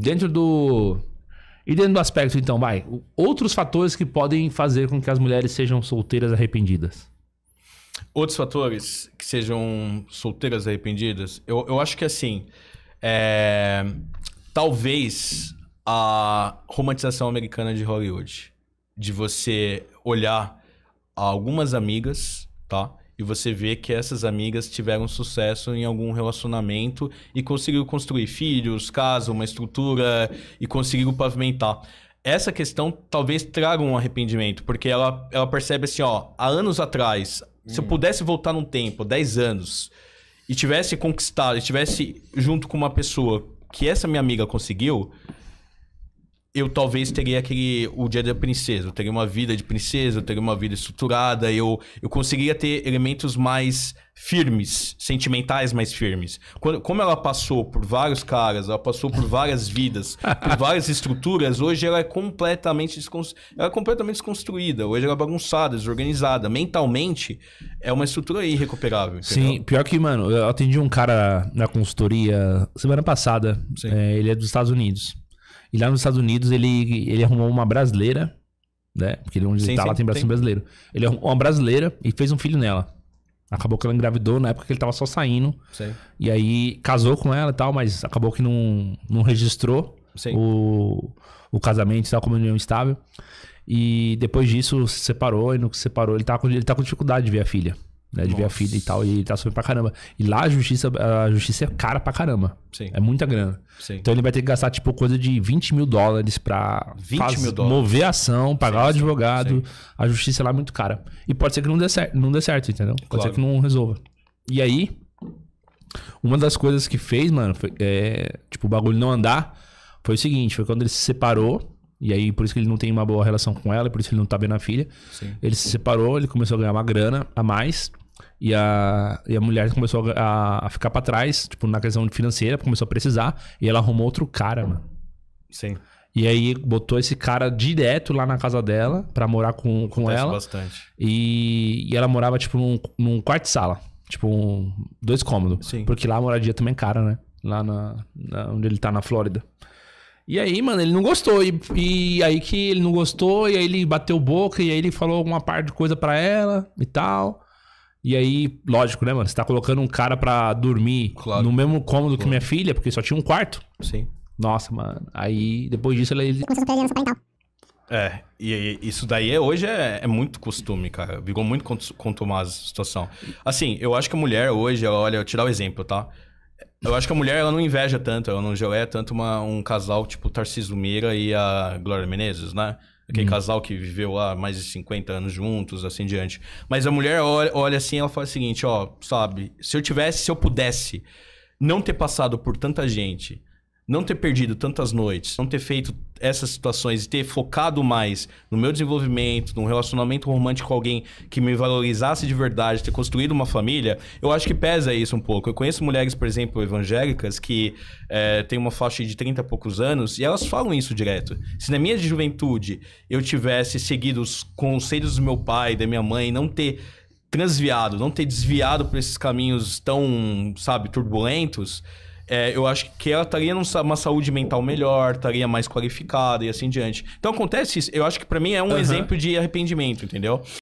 Dentro do. E dentro do aspecto, então, vai. Outros fatores que podem fazer com que as mulheres sejam solteiras arrependidas. Outros fatores que sejam solteiras arrependidas? Eu, eu acho que assim. É... Talvez a romantização americana de Hollywood. De você olhar algumas amigas, tá? e você vê que essas amigas tiveram sucesso em algum relacionamento e conseguiram construir filhos, casa, uma estrutura e conseguiram pavimentar. Essa questão talvez traga um arrependimento, porque ela, ela percebe assim, ó, há anos atrás, hum. se eu hum. pudesse voltar no tempo, 10 anos, e tivesse conquistado, e tivesse junto com uma pessoa que essa minha amiga conseguiu, eu talvez teria aquele o dia da princesa, eu teria uma vida de princesa, eu teria uma vida estruturada, eu eu conseguiria ter elementos mais firmes, sentimentais mais firmes. Quando, como ela passou por vários caras, ela passou por várias vidas, por várias estruturas, hoje ela é completamente ela é completamente desconstruída, hoje ela é bagunçada, desorganizada, mentalmente é uma estrutura irrecuperável. Entendeu? Sim, pior que mano, eu atendi um cara na consultoria semana passada, é, ele é dos Estados Unidos. E lá nos Estados Unidos ele, ele arrumou uma brasileira, né? Porque ele é onde sim, ele tá sim, lá tem Brasil brasileiro. Ele arrumou uma brasileira e fez um filho nela. Acabou que ela engravidou na época que ele tava só saindo. Sim. E aí casou com ela e tal, mas acabou que não, não registrou o, o casamento e tal, como união estável. E depois disso se separou, e no que se separou, ele tá, com, ele tá com dificuldade de ver a filha né? De ver a filha e tal, e ele tá subindo pra caramba. E lá a justiça, a justiça é cara pra caramba. Sim. É muita grana. Sim. Então ele vai ter que gastar, tipo, coisa de 20 mil dólares pra 20 faz, mil dólares. mover a ação, pagar sim, o advogado. Sim. A justiça lá é muito cara. E pode ser que não dê certo, não dê certo entendeu? Pode claro. ser que não resolva. E aí, uma das coisas que fez, mano, foi, é, tipo, o bagulho não andar, foi o seguinte: foi quando ele se separou. E aí, por isso que ele não tem uma boa relação com ela, por isso que ele não tá vendo a filha. Sim. Ele se separou, ele começou a ganhar uma grana a mais. E a, e a mulher começou a, a ficar para trás, tipo, na questão financeira, começou a precisar. E ela arrumou outro cara, mano. Sim. E aí botou esse cara direto lá na casa dela para morar com, com ela. bastante. E, e ela morava, tipo, num, num quarto de sala. Tipo, um, dois cômodos. Sim. Porque lá a moradia também é cara, né? Lá na, na, onde ele tá, na Flórida. E aí, mano, ele não gostou. E, e, aí que ele não gostou, e aí ele bateu boca, e aí ele falou alguma parte de coisa para ela e tal. E aí, lógico, né, mano? Você tá colocando um cara pra dormir claro. no mesmo cômodo claro. que minha filha, porque só tinha um quarto. Sim. Nossa, mano. Aí, depois disso, ela... Ele... É, e, e isso daí é, hoje é, é, muito costume, cara. Vigou muito contumaz a situação. Assim, eu acho que a mulher hoje, olha, eu tirar o exemplo, tá? Eu acho que a mulher, ela não inveja tanto, ela não joelha tanto uma, um casal tipo Tarcísio Meira e a Glória Menezes, né? Aquele hum. casal que viveu há mais de 50 anos juntos, assim diante. Mas a mulher olha, olha assim ela fala o seguinte, ó, sabe, se eu tivesse, se eu pudesse não ter passado por tanta gente, não ter perdido tantas noites, não ter feito essas situações e ter focado mais no meu desenvolvimento, num relacionamento romântico com alguém que me valorizasse de verdade, ter construído uma família, eu acho que pesa isso um pouco. Eu conheço mulheres, por exemplo, evangélicas, que é, têm uma faixa de 30 e poucos anos e elas falam isso direto. Se na minha juventude eu tivesse seguido os conselhos do meu pai, da minha mãe, não ter transviado, não ter desviado por esses caminhos tão, sabe, turbulentos é, eu acho que ela estaria numa saúde mental melhor, estaria mais qualificada e assim diante. Então acontece isso. Eu acho que para mim é um uhum. exemplo de arrependimento, entendeu?